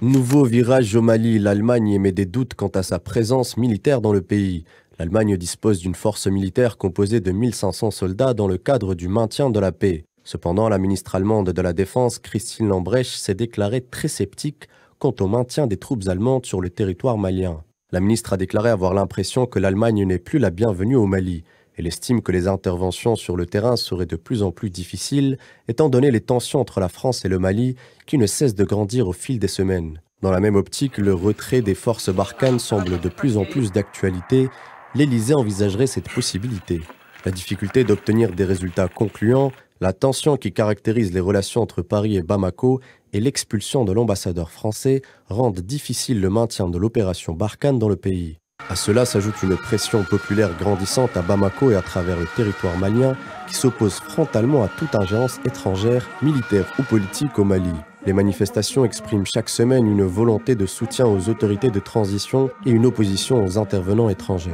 Nouveau virage au Mali, l'Allemagne émet des doutes quant à sa présence militaire dans le pays. L'Allemagne dispose d'une force militaire composée de 1500 soldats dans le cadre du maintien de la paix. Cependant, la ministre allemande de la Défense, Christine Lambrecht, s'est déclarée très sceptique quant au maintien des troupes allemandes sur le territoire malien. La ministre a déclaré avoir l'impression que l'Allemagne n'est plus la bienvenue au Mali. Elle estime que les interventions sur le terrain seraient de plus en plus difficiles, étant donné les tensions entre la France et le Mali qui ne cessent de grandir au fil des semaines. Dans la même optique, le retrait des forces Barkhane semble de plus en plus d'actualité. L'Élysée envisagerait cette possibilité. La difficulté d'obtenir des résultats concluants, la tension qui caractérise les relations entre Paris et Bamako et l'expulsion de l'ambassadeur français rendent difficile le maintien de l'opération Barkhane dans le pays. À cela s'ajoute une pression populaire grandissante à Bamako et à travers le territoire malien qui s'oppose frontalement à toute ingérence étrangère, militaire ou politique au Mali. Les manifestations expriment chaque semaine une volonté de soutien aux autorités de transition et une opposition aux intervenants étrangers.